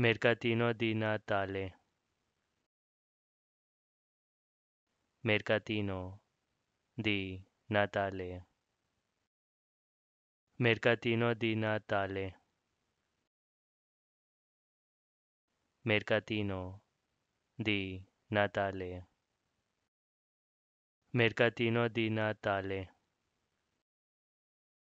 Mercatino di Natale Mercatino di Natale Mercatino di Natale Mercatino di Natale Mercatino di Natale